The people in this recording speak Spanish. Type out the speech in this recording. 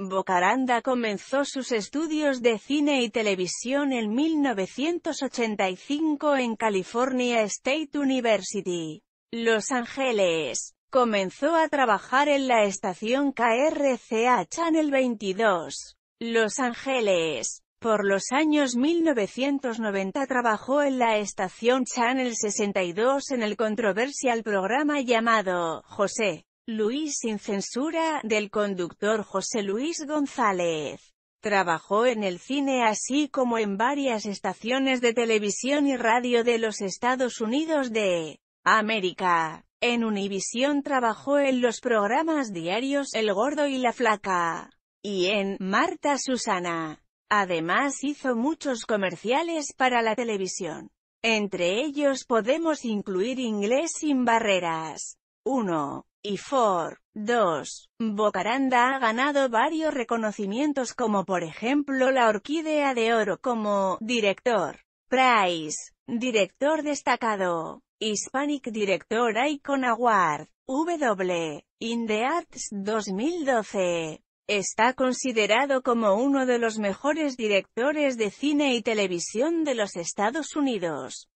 Bocaranda comenzó sus estudios de cine y televisión en 1985 en California State University, Los Ángeles. Comenzó a trabajar en la estación KRCA Channel 22, Los Ángeles. Por los años 1990 trabajó en la estación Channel 62 en el controversial programa llamado José. Luis sin censura, del conductor José Luis González. Trabajó en el cine así como en varias estaciones de televisión y radio de los Estados Unidos de América. En Univisión trabajó en los programas diarios El Gordo y la Flaca y en Marta Susana. Además hizo muchos comerciales para la televisión. Entre ellos podemos incluir Inglés sin barreras. 1 y Ford. 2. Bocaranda ha ganado varios reconocimientos como por ejemplo la Orquídea de Oro como director. Price, director destacado. Hispanic Director Icon Award, W. In the Arts 2012. Está considerado como uno de los mejores directores de cine y televisión de los Estados Unidos.